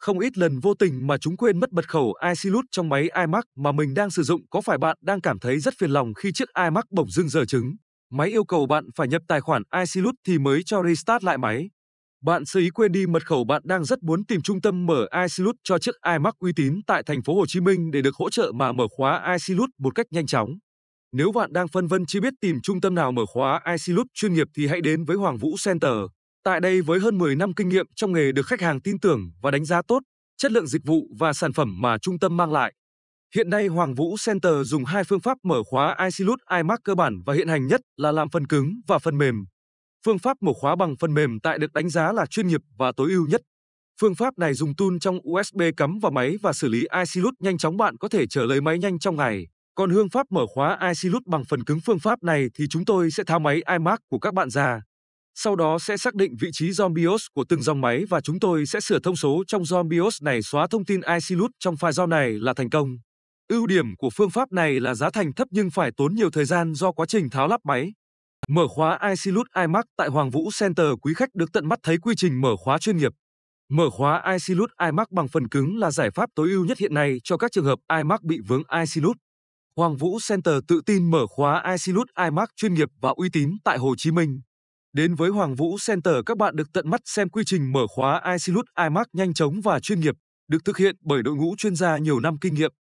Không ít lần vô tình mà chúng quên mất mật khẩu iCloud trong máy iMac mà mình đang sử dụng có phải bạn đang cảm thấy rất phiền lòng khi chiếc iMac bỗng dưng dở trứng? Máy yêu cầu bạn phải nhập tài khoản iCloud thì mới cho restart lại máy. Bạn sơ ý quên đi mật khẩu bạn đang rất muốn tìm trung tâm mở iCloud cho chiếc iMac uy tín tại thành phố Hồ Chí Minh để được hỗ trợ mà mở khóa iCloud một cách nhanh chóng. Nếu bạn đang phân vân chưa biết tìm trung tâm nào mở khóa iCloud chuyên nghiệp thì hãy đến với Hoàng Vũ Center. Tại đây với hơn 10 năm kinh nghiệm trong nghề được khách hàng tin tưởng và đánh giá tốt, chất lượng dịch vụ và sản phẩm mà trung tâm mang lại. Hiện nay Hoàng Vũ Center dùng hai phương pháp mở khóa iSilut iMac cơ bản và hiện hành nhất là làm phần cứng và phần mềm. Phương pháp mở khóa bằng phần mềm tại được đánh giá là chuyên nghiệp và tối ưu nhất. Phương pháp này dùng tool trong USB cắm vào máy và xử lý iSilut nhanh chóng bạn có thể trở lấy máy nhanh trong ngày. Còn hương pháp mở khóa iSilut bằng phần cứng phương pháp này thì chúng tôi sẽ tháo máy iMac của các bạn ra sau đó sẽ xác định vị trí ROM của từng dòng máy và chúng tôi sẽ sửa thông số trong ROM này xóa thông tin IC loot trong file ROM này là thành công. Ưu điểm của phương pháp này là giá thành thấp nhưng phải tốn nhiều thời gian do quá trình tháo lắp máy. Mở khóa IC loot iMac tại Hoàng Vũ Center quý khách được tận mắt thấy quy trình mở khóa chuyên nghiệp. Mở khóa IC loot iMac bằng phần cứng là giải pháp tối ưu nhất hiện nay cho các trường hợp iMac bị vướng IC loot. Hoàng Vũ Center tự tin mở khóa IC loot iMac chuyên nghiệp và uy tín tại Hồ Chí Minh. Đến với Hoàng Vũ Center các bạn được tận mắt xem quy trình mở khóa iSilut iMac nhanh chóng và chuyên nghiệp, được thực hiện bởi đội ngũ chuyên gia nhiều năm kinh nghiệm.